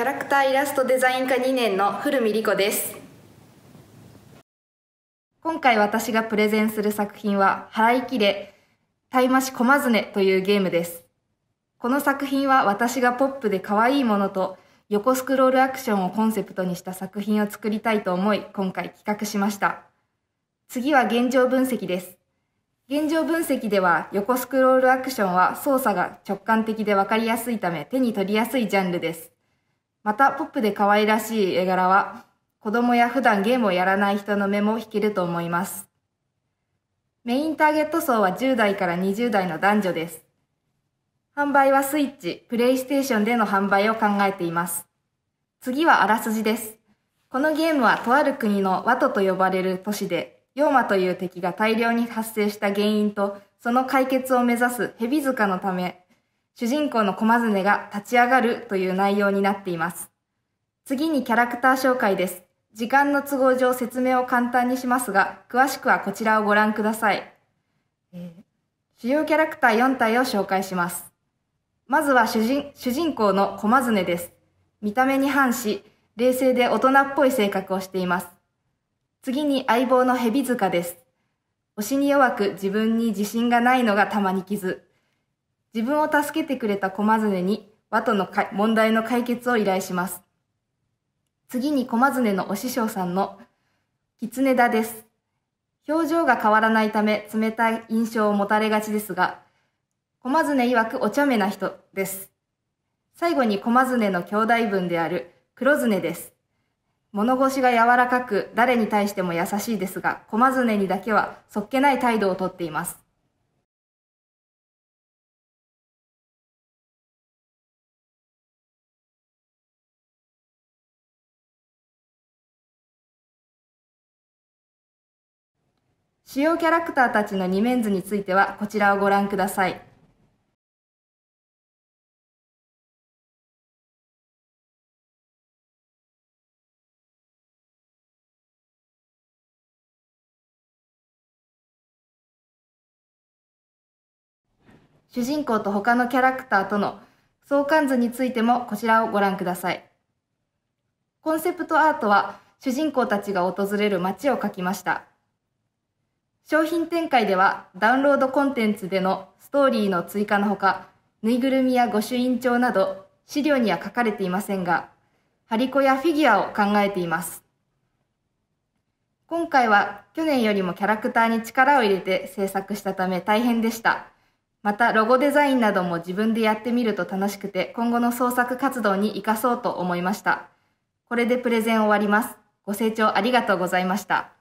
キャラクターイラストデザイン科2年の古見理子です今回私がプレゼンする作品は「払い切れタイマシ駒ずというゲームですこの作品は私がポップで可愛いものと横スクロールアクションをコンセプトにした作品を作りたいと思い今回企画しました次は現状分析です現状分析では横スクロールアクションは操作が直感的で分かりやすいため手に取りやすいジャンルですまた、ポップで可愛らしい絵柄は、子供や普段ゲームをやらない人の目も引けると思います。メインターゲット層は10代から20代の男女です。販売はスイッチ、プレイステーションでの販売を考えています。次はあらすじです。このゲームはとある国のワトと呼ばれる都市で、ヨーマという敵が大量に発生した原因と、その解決を目指すヘビ塚のため、主人公の駒常が立ち上がるという内容になっています。次にキャラクター紹介です。時間の都合上説明を簡単にしますが、詳しくはこちらをご覧ください。えー、主要キャラクター4体を紹介します。まずは主人主人公の駒常です。見た目に反し、冷静で大人っぽい性格をしています。次に相棒の蛇塚です。推しに弱く自分に自信がないのが玉に傷。自分を助けてくれた駒常に、和との問題の解決を依頼します。次に駒常のお師匠さんの、狐田です。表情が変わらないため、冷たい印象を持たれがちですが、駒常曰くお茶目な人です。最後に駒常の兄弟分である黒常です。物腰が柔らかく、誰に対しても優しいですが、駒常にだけはそっけない態度をとっています。主要キャラクターたちの二面図についてはこちらをご覧ください。主人公と他のキャラクターとの相関図についてもこちらをご覧ください。コンセプトアートは主人公たちが訪れる街を描きました。商品展開ではダウンロードコンテンツでのストーリーの追加のほか、ぬいぐるみや御朱印帳など資料には書かれていませんが、張り子やフィギュアを考えています。今回は去年よりもキャラクターに力を入れて制作したため大変でした。またロゴデザインなども自分でやってみると楽しくて今後の創作活動に活かそうと思いました。これでプレゼン終わります。ご清聴ありがとうございました。